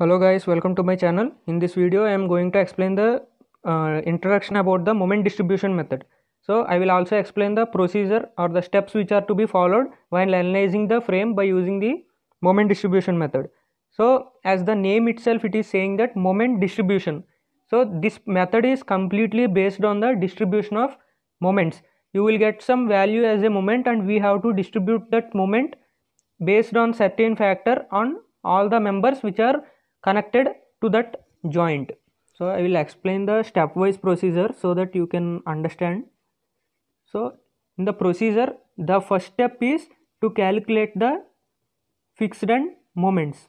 hello guys welcome to my channel in this video i am going to explain the uh, introduction about the moment distribution method so i will also explain the procedure or the steps which are to be followed while analyzing the frame by using the moment distribution method so as the name itself it is saying that moment distribution so this method is completely based on the distribution of moments you will get some value as a moment and we have to distribute that moment based on certain factor on all the members which are connected to that joint so i will explain the stepwise procedure so that you can understand so in the procedure the first step is to calculate the fixed end moments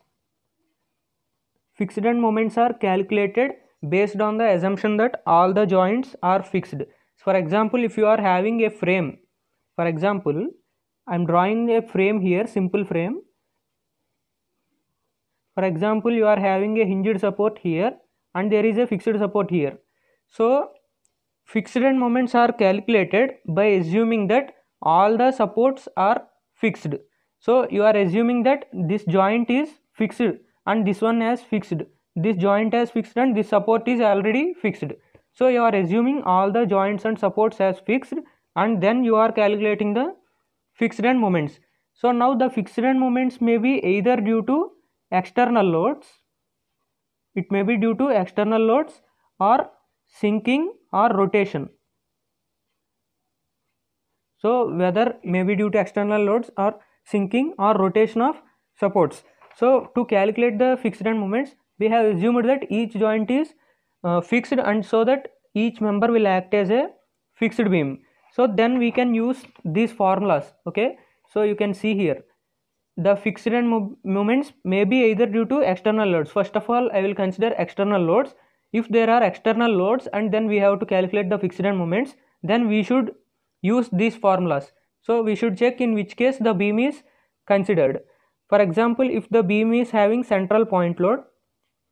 fixed end moments are calculated based on the assumption that all the joints are fixed for example if you are having a frame for example i am drawing a frame here simple frame for example you are having a hinged support here and there is a fixed support here so fixed end moments are calculated by assuming that all the supports are fixed so you are assuming that this joint is fixed and this one has fixed this joint has fixed and this support is already fixed so you are assuming all the joints and supports as fixed and then you are calculating the fixed end moments so now the fixed end moments may be either due to external loads it may be due to external loads or sinking or rotation so whether may be due to external loads or sinking or rotation of supports so to calculate the fixed end moments we have assumed that each joint is uh, fixed and so that each member will act as a fixed beam so then we can use these formulas okay so you can see here the fixed end moments may be either due to external loads first of all i will consider external loads if there are external loads and then we have to calculate the fixed end moments then we should use these formulas so we should check in which case the beam is considered for example if the beam is having central point load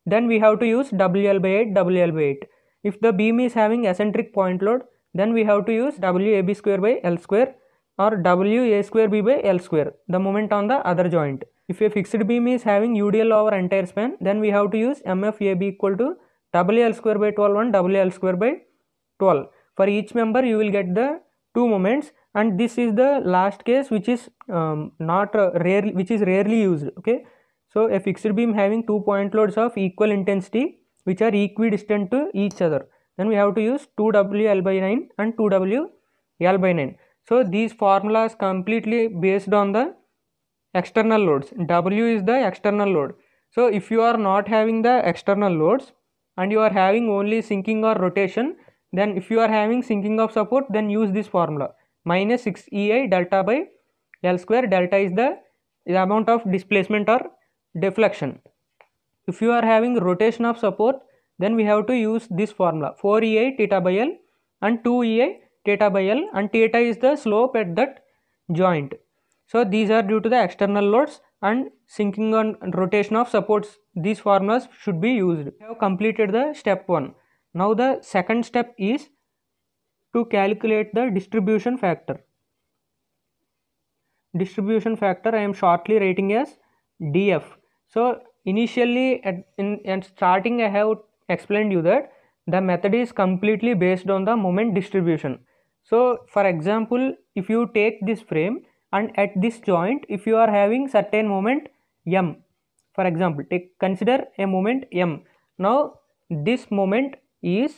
then we have to use WL by 8 WL by 8 if the beam is having eccentric point load then we have to use WAB square by L square or W A square B by L square, the moment on the other joint. If a fixed beam is having UDL over entire span, then we have to use MFAB equal to WL square by 12 and WL square by 12. For each member, you will get the two moments and this is the last case which is um, not uh, rarely which is rarely used okay so a fixed beam having two point loads of equal intensity which are equidistant to each other then we have to use 2w l by 9 and 2w l by 9 so these formulas completely based on the external loads. W is the external load. So if you are not having the external loads and you are having only sinking or rotation, then if you are having sinking of support, then use this formula. Minus 6 EI delta by L square delta is the, the amount of displacement or deflection. If you are having rotation of support, then we have to use this formula 4 EI theta by L and 2 EI theta by L and theta is the slope at that joint. So these are due to the external loads and sinking and rotation of supports. These formulas should be used. We have completed the step 1. Now the second step is to calculate the distribution factor. Distribution factor I am shortly writing as DF. So initially at, in, and starting I have explained you that the method is completely based on the moment distribution. So for example, if you take this frame and at this joint, if you are having certain moment m, for example, take consider a moment m. Now this moment is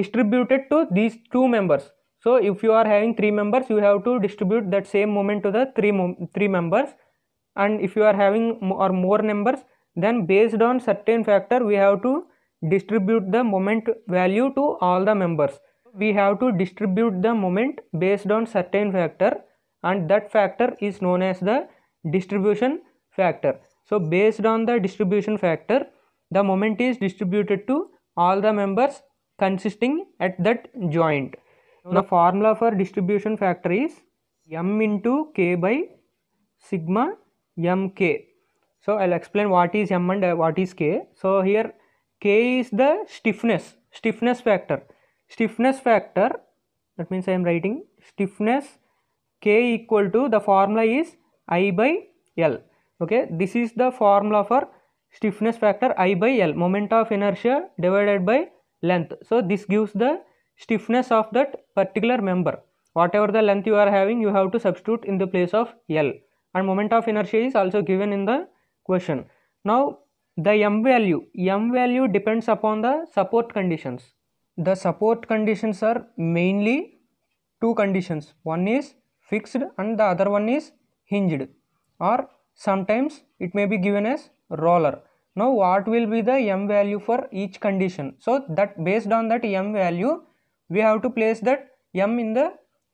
distributed to these two members. So if you are having three members, you have to distribute that same moment to the three three members. And if you are having or more members, then based on certain factor, we have to distribute the moment value to all the members we have to distribute the moment based on certain factor and that factor is known as the distribution factor. So based on the distribution factor the moment is distributed to all the members consisting at that joint. So the formula for distribution factor is m into k by sigma mk. So I'll explain what is m and what is k. So here k is the stiffness, stiffness factor stiffness factor that means I am writing stiffness K equal to the formula is I by L okay this is the formula for stiffness factor I by L moment of inertia divided by length so this gives the stiffness of that particular member whatever the length you are having you have to substitute in the place of L and moment of inertia is also given in the question now the m value m value depends upon the support conditions the support conditions are mainly two conditions one is fixed and the other one is hinged or sometimes it may be given as roller now what will be the m value for each condition so that based on that m value we have to place that m in the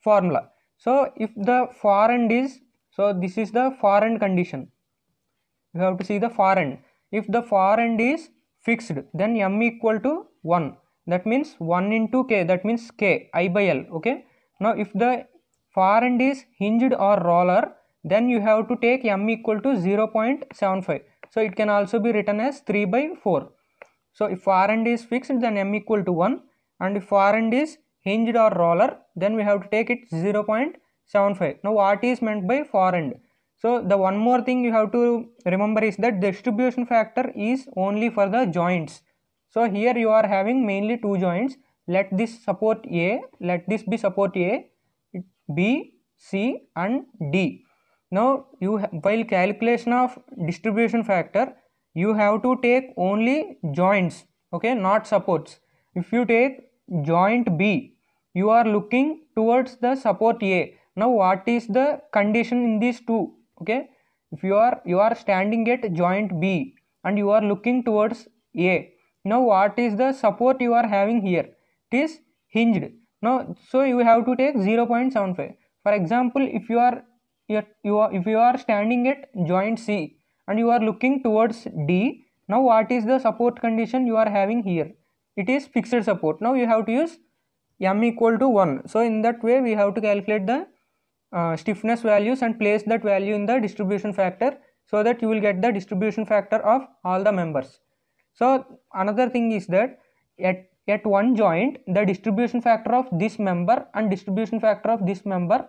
formula so if the far end is so this is the far end condition you have to see the far end if the far end is fixed then m equal to 1 that means 1 into k that means k i by l okay now if the far end is hinged or roller then you have to take m equal to 0.75 so it can also be written as 3 by 4 so if far end is fixed then m equal to 1 and if far end is hinged or roller then we have to take it 0.75 now what is meant by far end so the one more thing you have to remember is that distribution factor is only for the joints so here you are having mainly two joints. Let this support A, let this be support A, B, C and D. Now you while calculation of distribution factor, you have to take only joints, okay, not supports. If you take joint B, you are looking towards the support A. Now what is the condition in these two, okay? If you are you are standing at joint B and you are looking towards A, now what is the support you are having here it is hinged now so you have to take 0.75 for example if you are you are if you are standing at joint c and you are looking towards d now what is the support condition you are having here it is fixed support now you have to use m equal to 1 so in that way we have to calculate the uh, stiffness values and place that value in the distribution factor so that you will get the distribution factor of all the members so another thing is that at, at one joint the distribution factor of this member and distribution factor of this member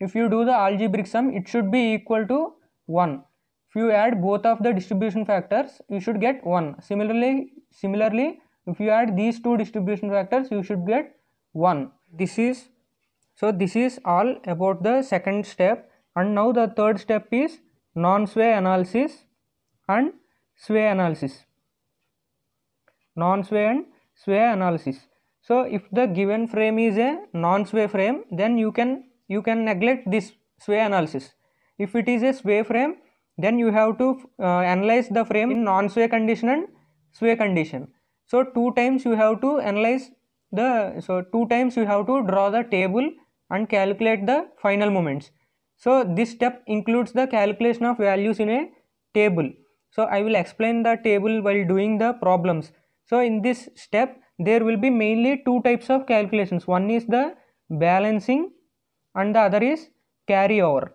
if you do the algebraic sum it should be equal to 1. If you add both of the distribution factors you should get 1. Similarly, similarly if you add these two distribution factors you should get 1. This is so this is all about the second step and now the third step is non-sway analysis and sway analysis non-sway and sway analysis. So if the given frame is a non-sway frame then you can you can neglect this sway analysis. If it is a sway frame then you have to uh, analyze the frame in non-sway condition and sway condition. So two times you have to analyze the so two times you have to draw the table and calculate the final moments. So this step includes the calculation of values in a table. So I will explain the table while doing the problems. So in this step there will be mainly two types of calculations. One is the balancing and the other is carryover.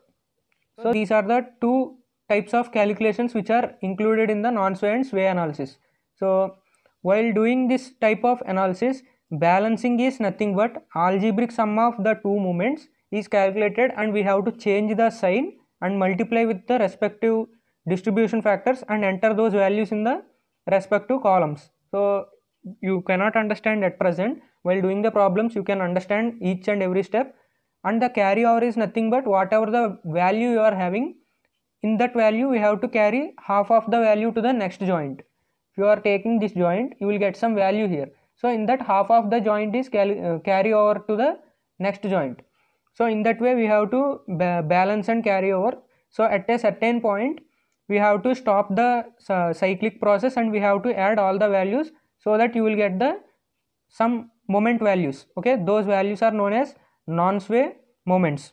So these are the two types of calculations which are included in the non-swayant sway analysis. So while doing this type of analysis balancing is nothing but algebraic sum of the two moments is calculated and we have to change the sign and multiply with the respective distribution factors and enter those values in the respective columns. So you cannot understand at present. While doing the problems, you can understand each and every step. And the carry over is nothing but whatever the value you are having, in that value we have to carry half of the value to the next joint. If you are taking this joint, you will get some value here. So in that half of the joint is uh, carry over to the next joint. So in that way we have to balance and carry over. So at a certain point we have to stop the uh, cyclic process and we have to add all the values so that you will get the some moment values okay those values are known as non-sway moments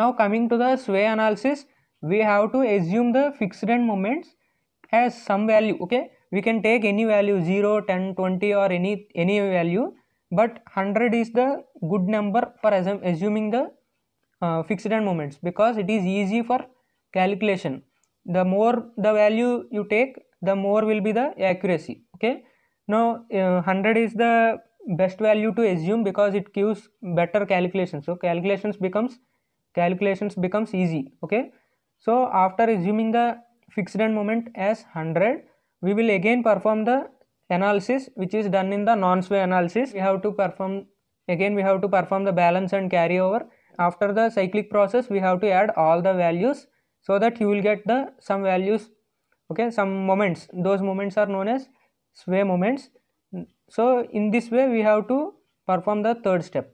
now coming to the sway analysis we have to assume the fixed end moments as some value okay we can take any value 0 10 20 or any any value but 100 is the good number for assuming the uh, fixed end moments because it is easy for calculation the more the value you take the more will be the accuracy okay now uh, 100 is the best value to assume because it gives better calculations so calculations becomes calculations becomes easy okay so after assuming the fixed end moment as 100 we will again perform the analysis which is done in the non-sway analysis we have to perform again we have to perform the balance and carryover after the cyclic process we have to add all the values so that you will get the some values okay some moments those moments are known as sway moments so in this way we have to perform the third step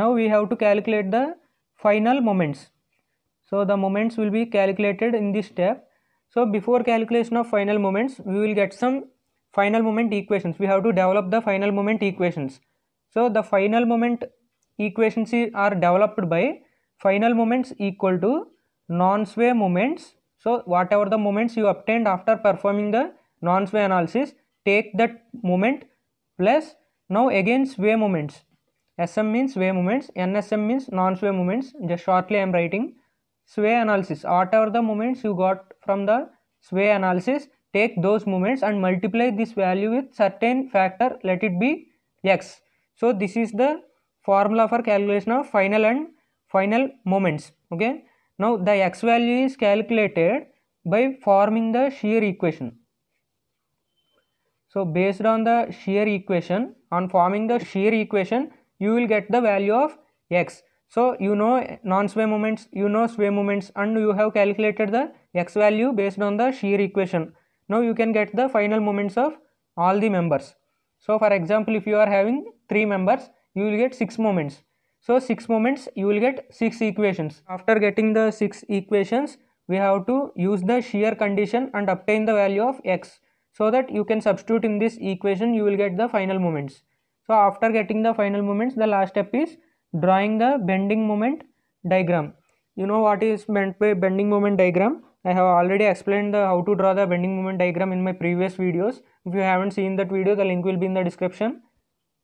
now we have to calculate the final moments so the moments will be calculated in this step so before calculation of final moments we will get some final moment equations we have to develop the final moment equations so the final moment equations are developed by final moments equal to non-sway moments. So whatever the moments you obtained after performing the non-sway analysis, take that moment plus now again sway moments. SM means sway moments, NSM means non-sway moments. Just shortly I am writing sway analysis. Whatever the moments you got from the sway analysis, take those moments and multiply this value with certain factor. Let it be x. So this is the formula for calculation of final and final moments. Okay. Now the x value is calculated by forming the shear equation. So based on the shear equation, on forming the shear equation, you will get the value of x. So you know non-sway moments, you know sway moments and you have calculated the x value based on the shear equation. Now you can get the final moments of all the members. So for example, if you are having 3 members, you will get 6 moments. So 6 moments you will get 6 equations. After getting the 6 equations we have to use the shear condition and obtain the value of x so that you can substitute in this equation you will get the final moments. So after getting the final moments the last step is drawing the bending moment diagram. You know what is meant by bending moment diagram? I have already explained the how to draw the bending moment diagram in my previous videos. If you haven't seen that video the link will be in the description.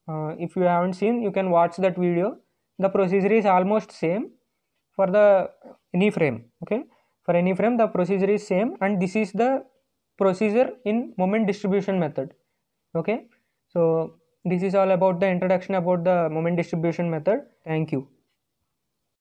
Uh, if you haven't seen you can watch that video the procedure is almost same for the any frame okay for any frame the procedure is same and this is the procedure in moment distribution method okay so this is all about the introduction about the moment distribution method thank you